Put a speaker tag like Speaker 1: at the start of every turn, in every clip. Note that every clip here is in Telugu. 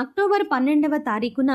Speaker 1: అక్టోబర్ పన్నెండవ తారీఖున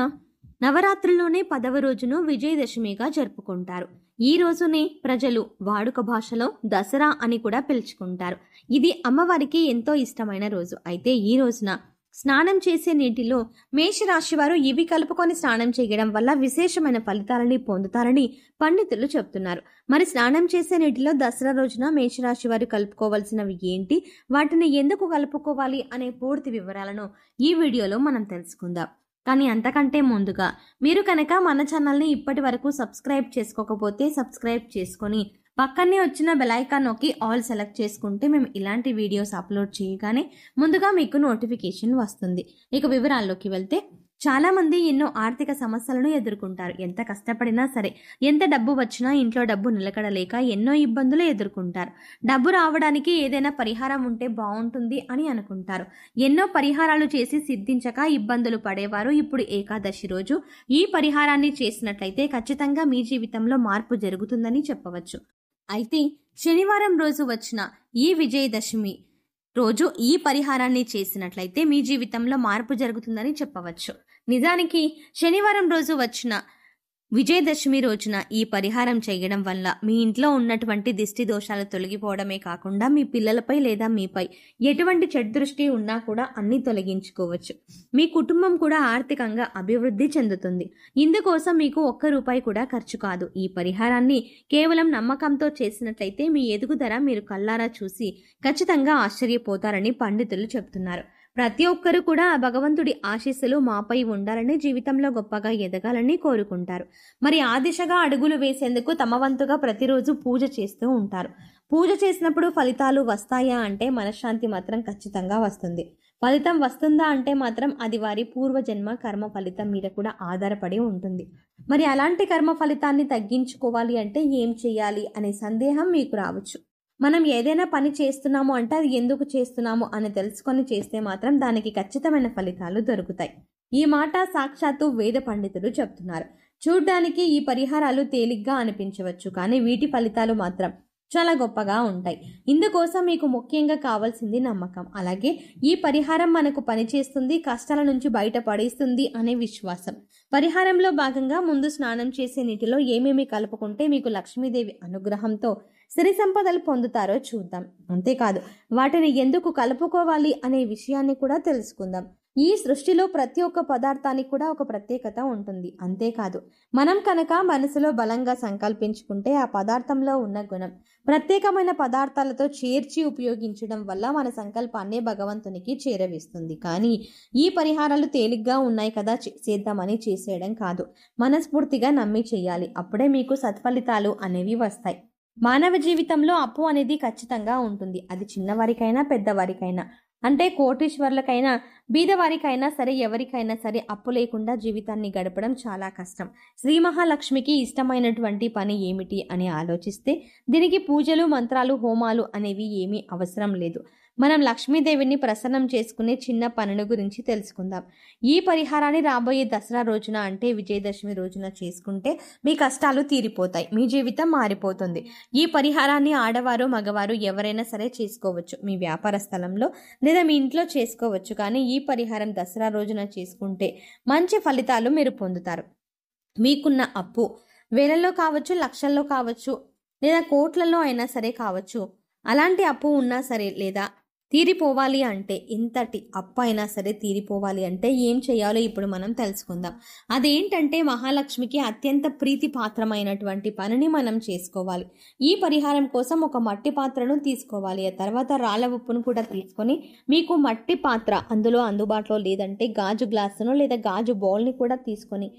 Speaker 1: నవరాత్రుల్లోనే పదవ రోజును విజయదశమిగా జరుపుకుంటారు ఈ రోజునే ప్రజలు వాడుక భాషలో దసరా అని కూడా పిలుచుకుంటారు ఇది అమ్మవారికి ఎంతో ఇష్టమైన రోజు అయితే ఈ రోజున స్నానం చేసే నీటిలో మేషరాశివారు ఇవి కలుపుకొని స్నానం చేయడం వల్ల విశేషమైన ఫలితాలని పొందుతారని పండితులు చెప్తున్నారు మరి స్నానం చేసే నీటిలో దసరా రోజున మేషరాశివారు వారు కలుపుకోవాల్సినవి ఏంటి వాటిని ఎందుకు కలుపుకోవాలి అనే పూర్తి వివరాలను ఈ వీడియోలో మనం తెలుసుకుందాం కానీ అంతకంటే ముందుగా మీరు కనుక మన ఛానల్ని ఇప్పటి వరకు సబ్స్క్రైబ్ చేసుకోకపోతే సబ్స్క్రైబ్ చేసుకొని పక్కనే వచ్చిన బెలైకా నొక్కి ఆల్ సెలెక్ట్ చేసుకుంటే మేము ఇలాంటి వీడియోస్ అప్లోడ్ చేయగానే ముందుగా మీకు నోటిఫికేషన్ వస్తుంది ఇక వివరాల్లోకి వెళ్తే చాలామంది ఎన్నో ఆర్థిక సమస్యలను ఎదుర్కొంటారు ఎంత కష్టపడినా సరే ఎంత డబ్బు వచ్చినా ఇంట్లో డబ్బు నిలకడలేక ఎన్నో ఇబ్బందులు ఎదుర్కొంటారు డబ్బు రావడానికి ఏదైనా పరిహారం ఉంటే బాగుంటుంది అని అనుకుంటారు ఎన్నో పరిహారాలు చేసి సిద్ధించక ఇబ్బందులు పడేవారు ఇప్పుడు ఏకాదశి రోజు ఈ పరిహారాన్ని చేసినట్లయితే ఖచ్చితంగా మీ జీవితంలో మార్పు జరుగుతుందని చెప్పవచ్చు అయితే శనివారం రోజు వచ్చిన ఈ విజయదశమి రోజు ఈ పరిహారాన్ని చేసినట్లయితే మీ జీవితంలో మార్పు జరుగుతుందని చెప్పవచ్చు నిజానికి శనివారం రోజు వచ్చిన విజయదశమి రోజున ఈ పరిహారం చేయడం వల్ల మీ ఇంట్లో ఉన్నటువంటి దిష్టి దోషాలు తొలగిపోవడమే కాకుండా మీ పిల్లలపై లేదా మీపై ఎటువంటి చెడు దృష్టి ఉన్నా కూడా అన్ని తొలగించుకోవచ్చు మీ కుటుంబం కూడా ఆర్థికంగా అభివృద్ధి చెందుతుంది ఇందుకోసం మీకు ఒక్క రూపాయి కూడా ఖర్చు కాదు ఈ పరిహారాన్ని కేవలం నమ్మకంతో చేసినట్లయితే మీ ఎదుగుదల మీరు కల్లారా చూసి ఖచ్చితంగా ఆశ్చర్యపోతారని పండితులు చెబుతున్నారు ప్రతి ఒక్కరూ కూడా ఆ భగవంతుడి ఆశీస్సులు మాపై ఉండాలని జీవితంలో గొప్పగా ఎదగాలని కోరుకుంటారు మరి ఆ దిశగా అడుగులు వేసేందుకు తమ వంతుగా ప్రతిరోజు పూజ చేస్తూ ఉంటారు పూజ చేసినప్పుడు ఫలితాలు వస్తాయా అంటే మనశ్శాంతి మాత్రం ఖచ్చితంగా వస్తుంది ఫలితం వస్తుందా అంటే మాత్రం అది వారి పూర్వజన్మ కర్మ ఫలితం మీద కూడా ఆధారపడి ఉంటుంది మరి అలాంటి కర్మ ఫలితాన్ని తగ్గించుకోవాలి అంటే ఏం చేయాలి అనే సందేహం మీకు రావచ్చు మనం ఏదైనా పని చేస్తున్నాము అంటే అది ఎందుకు చేస్తున్నాము అని తెలుసుకొని చేస్తే మాత్రం దానికి ఖచ్చితమైన ఫలితాలు దొరుకుతాయి ఈ మాట సాక్షాత్తు వేద పండితులు చెప్తున్నారు చూడ్డానికి ఈ పరిహారాలు తేలిగ్గా అనిపించవచ్చు కానీ వీటి ఫలితాలు మాత్రం చాలా గొప్పగా ఉంటాయి ఇందుకోసం మీకు ముఖ్యంగా కావాల్సింది నమ్మకం అలాగే ఈ పరిహారం మనకు పనిచేస్తుంది కష్టాల నుంచి బయటపడేస్తుంది అనే విశ్వాసం పరిహారంలో భాగంగా ముందు స్నానం చేసే నీటిలో ఏమేమి కలుపుకుంటే మీకు లక్ష్మీదేవి అనుగ్రహంతో సిరి సంపదలు పొందుతారో చూద్దాం అంతేకాదు వాటిని ఎందుకు కలుపుకోవాలి అనే విషయాన్ని కూడా తెలుసుకుందాం ఈ సృష్టిలో ప్రతి ఒక్క పదార్థానికి కూడా ఒక ప్రత్యేకత ఉంటుంది అంతేకాదు మనం కనుక మనసులో బలంగా సంకల్పించుకుంటే ఆ పదార్థంలో ఉన్న గుణం ప్రత్యేకమైన పదార్థాలతో చేర్చి ఉపయోగించడం వల్ల మన సంకల్పాన్ని భగవంతునికి చేరవేస్తుంది కానీ ఈ పరిహారాలు తేలిగ్గా ఉన్నాయి కదా చేద్దామని చేసేయడం కాదు మనస్ఫూర్తిగా నమ్మి చేయాలి అప్పుడే మీకు సత్ఫలితాలు అనేవి వస్తాయి మానవ జీవితంలో అప్పు అనేది ఖచ్చితంగా ఉంటుంది అది చిన్నవారికైనా పెద్దవారికైనా అంటే కోటీశ్వర్లకైనా బీదవారికైనా సరే ఎవరికైనా సరే అప్పు లేకుండా జీవితాన్ని గడపడం చాలా కష్టం శ్రీ మహాలక్ష్మికి ఇష్టమైనటువంటి పని ఏమిటి అని ఆలోచిస్తే దీనికి పూజలు మంత్రాలు హోమాలు అనేవి ఏమీ అవసరం లేదు మనం లక్ష్మీదేవిని ప్రసన్నం చేసుకునే చిన్న పనుల గురించి తెలుసుకుందాం ఈ పరిహారాన్ని రాబోయే దసరా రోజున అంటే విజయదశమి రోజున చేసుకుంటే మీ కష్టాలు తీరిపోతాయి మీ జీవితం మారిపోతుంది ఈ పరిహారాన్ని ఆడవారు మగవారు ఎవరైనా సరే చేసుకోవచ్చు మీ వ్యాపార స్థలంలో లేదా మీ ఇంట్లో చేసుకోవచ్చు కానీ ఈ పరిహారం దసరా రోజున చేసుకుంటే మంచి ఫలితాలు మీరు పొందుతారు మీకున్న అప్పు వేలల్లో కావచ్చు లక్షల్లో కావచ్చు లేదా కోట్లలో అయినా సరే కావచ్చు అలాంటి అప్పు ఉన్నా సరే లేదా తీరిపోవాలి అంటే ఇంతటి అప్పు అయినా సరే తీరిపోవాలి అంటే ఏం చేయాలో ఇప్పుడు మనం తెలుసుకుందాం అదేంటంటే మహాలక్ష్మికి అత్యంత ప్రీతి పాత్రమైనటువంటి పనిని మనం చేసుకోవాలి ఈ పరిహారం కోసం ఒక మట్టి పాత్రను తీసుకోవాలి ఆ తర్వాత రాళ్ళ ఉప్పును కూడా తీసుకొని మీకు మట్టి పాత్ర అందులో అందుబాటులో లేదంటే గాజు గ్లాసును లేదా గాజు బౌల్ని కూడా తీసుకొని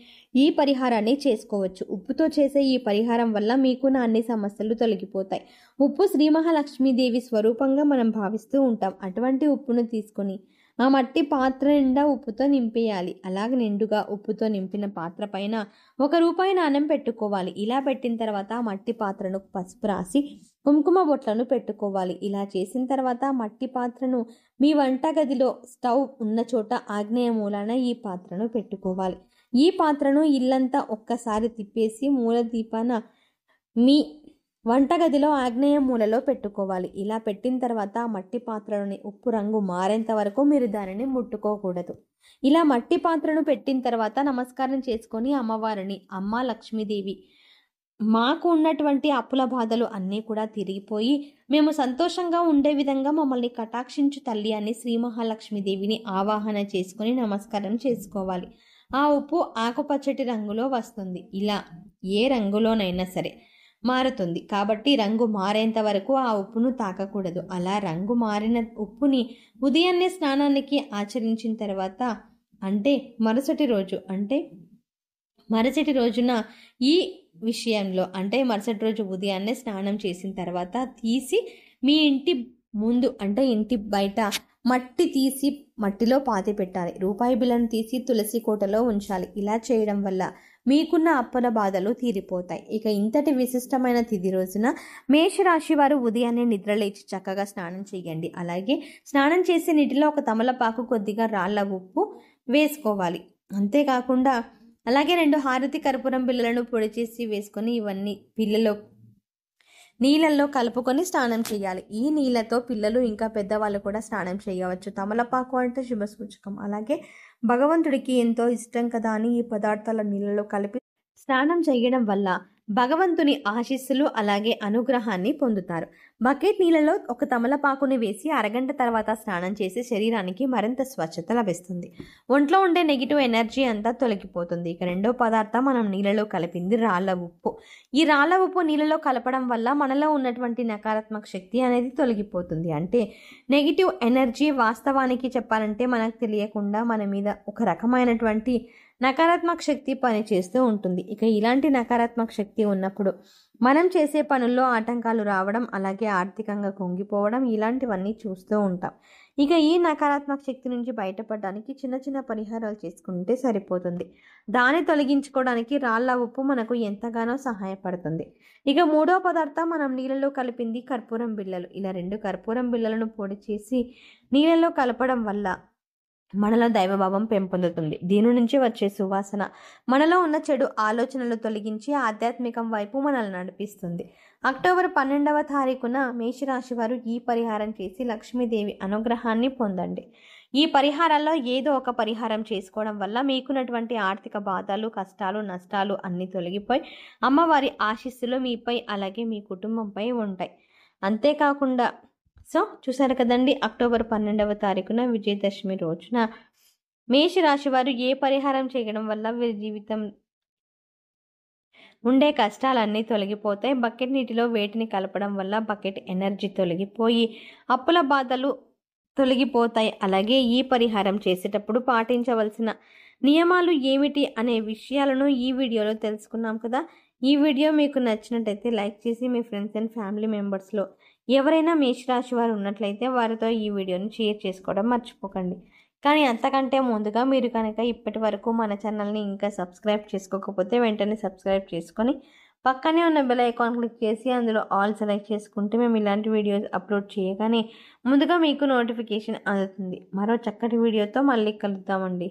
Speaker 1: ఈ పరిహారాన్ని చేసుకోవచ్చు ఉప్పుతో చేసే ఈ పరిహారం వల్ల మీకు నా అన్ని సమస్యలు తొలగిపోతాయి ఉప్పు శ్రీ మహాలక్ష్మీదేవి స్వరూపంగా మనం భావిస్తూ ఉంటాం అటువంటి ఉప్పును తీసుకొని ఆ మట్టి పాత్ర నిండా ఉప్పుతో నింపేయాలి అలాగే నిండుగా ఉప్పుతో నింపిన పాత్ర పైన ఒక రూపాయి నాణ్యం పెట్టుకోవాలి ఇలా పెట్టిన తర్వాత ఆ మట్టి పాత్రను పసుపు రాసి కుంకుమ బొట్లను పెట్టుకోవాలి ఇలా చేసిన తర్వాత మట్టి పాత్రను మీ వంటగదిలో స్టవ్ ఉన్న చోట ఆగ్నేయ మూలాన ఈ పాత్రను పెట్టుకోవాలి ఈ పాత్రను ఇల్లంతా ఒక్కసారి తిప్పేసి మూల దీపాన మీ వంటగదిలో ఆగ్నేయ మూలలో పెట్టుకోవాలి ఇలా పెట్టిన తర్వాత మట్టి పాత్రలోని ఉప్పు రంగు మారేంత వరకు మీరు దానిని ముట్టుకోకూడదు ఇలా మట్టి పాత్రను పెట్టిన తర్వాత నమస్కారం చేసుకొని అమ్మవారిని అమ్మ లక్ష్మీదేవి మాకు ఉన్నటువంటి అప్పుల బాధలు అన్నీ కూడా తిరిగిపోయి మేము సంతోషంగా ఉండే విధంగా మమ్మల్ని కటాక్షించు తల్లి అని శ్రీ మహాలక్ష్మీదేవిని ఆవాహన చేసుకొని నమస్కారం చేసుకోవాలి ఆ ఉప్పు ఆకుపచ్చటి రంగులో వస్తుంది ఇలా ఏ రంగులోనైనా సరే మారుతుంది కాబట్టి రంగు మారేంత వరకు ఆ ఉప్పును తాకకూడదు అలా రంగు మారిన ఉప్పుని ఉదయాన్నే స్నానానికి ఆచరించిన తర్వాత అంటే మరుసటి రోజు అంటే మరుసటి రోజున ఈ విషయంలో అంటే మరుసటి రోజు ఉదయాన్నే స్నానం చేసిన తర్వాత తీసి మీ ఇంటి ముందు అంటే ఇంటి బయట మట్టి తీసి మట్టిలో పాతి పెట్టాలి రూపాయి బిళ్ళను తీసి తులసి కోటలో ఉంచాలి ఇలా చేయడం వల్ల మీకున్న అప్పుల బాధలు తీరిపోతాయి ఇక ఇంతటి విశిష్టమైన తిది రోజున మేషరాశి వారు ఉదయాన్నే నిద్రలేచి చక్కగా స్నానం చేయండి అలాగే స్నానం చేసే నీటిలో ఒక తమలపాకు కొద్దిగా రాళ్ల ఉప్పు వేసుకోవాలి అంతేకాకుండా అలాగే రెండు హారతి కర్పూరం పిల్లలను పొడి చేసి వేసుకొని ఇవన్నీ పిల్లలు నీళ్ళల్లో కలుపుకొని స్నానం చేయాలి ఈ నీళ్ళతో పిల్లలు ఇంకా పెద్దవాళ్ళు కూడా స్నానం చేయవచ్చు తమలపాకు అంటే సూచకం అలాగే భగవంతుడికి ఎంతో ఇష్టం కదా అని ఈ పదార్థాల నీళ్ళలో కలిపి స్నానం చేయడం వల్ల భగవంతుని ఆశీస్సులు అలాగే అనుగ్రహాన్ని పొందుతారు బకెట్ నీళ్ళలో ఒక తమలపాకుని వేసి అరగంట తర్వాత స్నానం చేసి శరీరానికి మరింత స్వచ్ఛత లభిస్తుంది ఒంట్లో ఉండే నెగిటివ్ ఎనర్జీ అంతా తొలగిపోతుంది ఇక రెండో పదార్థం మనం నీళ్ళలో కలిపింది రాళ్ళ ఉప్పు ఈ రాళ్ళ ఉప్పు నీళ్ళలో కలపడం వల్ల మనలో ఉన్నటువంటి నకారాత్మక శక్తి అనేది తొలగిపోతుంది అంటే నెగిటివ్ ఎనర్జీ వాస్తవానికి చెప్పాలంటే మనకు తెలియకుండా మన మీద ఒక రకమైనటువంటి నకారాత్మక శక్తి పనిచేస్తూ ఉంటుంది ఇక ఇలాంటి నకారాత్మక శక్తి ఉన్నప్పుడు మనం చేసే పనుల్లో ఆటంకాలు రావడం అలాగే ఆర్థికంగా కుంగిపోవడం ఇలాంటివన్నీ చూస్తూ ఉంటాం ఇక ఈ నకారాత్మక శక్తి నుంచి బయటపడడానికి చిన్న చిన్న పరిహారాలు చేసుకుంటే సరిపోతుంది దాన్ని తొలగించుకోవడానికి రాళ్ళ ఉప్పు మనకు ఎంతగానో సహాయపడుతుంది ఇక మూడో పదార్థం మనం నీళ్ళలో కలిపింది కర్పూరం బిళ్ళలు ఇలా రెండు కర్పూరం బిళ్ళలను పొడి చేసి నీళ్ళలో కలపడం వల్ల మనలో దైవభావం పెంపొందుతుంది దీని నుంచి వచ్చే సువాసన మనలో ఉన్న చెడు ఆలోచనలు తొలగించి ఆధ్యాత్మికం వైపు మనల్ని నడిపిస్తుంది అక్టోబర్ పన్నెండవ తారీఖున మేషరాశి వారు ఈ పరిహారం చేసి లక్ష్మీదేవి అనుగ్రహాన్ని పొందండి ఈ పరిహారాల్లో ఏదో ఒక పరిహారం చేసుకోవడం వల్ల మీకున్నటువంటి ఆర్థిక బాధలు కష్టాలు నష్టాలు అన్నీ తొలగిపోయి అమ్మవారి ఆశీస్సులు మీపై అలాగే మీ కుటుంబంపై ఉంటాయి అంతేకాకుండా సో చూసారు కదండి అక్టోబర్ పన్నెండవ తారీఖున విజయదశమి రోజున మేషరాశి వారు ఏ పరిహారం చేయడం వల్ల వీరి జీవితం ఉండే కష్టాలన్నీ తొలగిపోతాయి బకెట్ నీటిలో వేటిని కలపడం వల్ల బకెట్ ఎనర్జీ తొలగిపోయి అప్పుల బాధలు తొలగిపోతాయి అలాగే ఈ పరిహారం చేసేటప్పుడు పాటించవలసిన నియమాలు ఏమిటి అనే విషయాలను ఈ వీడియోలో తెలుసుకున్నాం కదా ఈ వీడియో మీకు నచ్చినట్టయితే లైక్ చేసి మీ ఫ్రెండ్స్ అండ్ ఫ్యామిలీ మెంబర్స్లో ఎవరైనా మేషరాశి వారు ఉన్నట్లయితే వారితో ఈ వీడియోని షేర్ చేసుకోవడం మర్చిపోకండి కానీ అంతకంటే ముందుగా మీరు కనుక ఇప్పటి వరకు మన ఛానల్ని ఇంకా సబ్స్క్రైబ్ చేసుకోకపోతే వెంటనే సబ్స్క్రైబ్ చేసుకొని పక్కనే ఉన్న బెల్ ఐకాన్ క్లిక్ చేసి అందులో ఆల్ సెలెక్ట్ చేసుకుంటే మేము ఇలాంటి వీడియోస్ అప్లోడ్ చేయగానే ముందుగా మీకు నోటిఫికేషన్ అందుతుంది మరో చక్కటి వీడియోతో మళ్ళీ కలుద్దామండి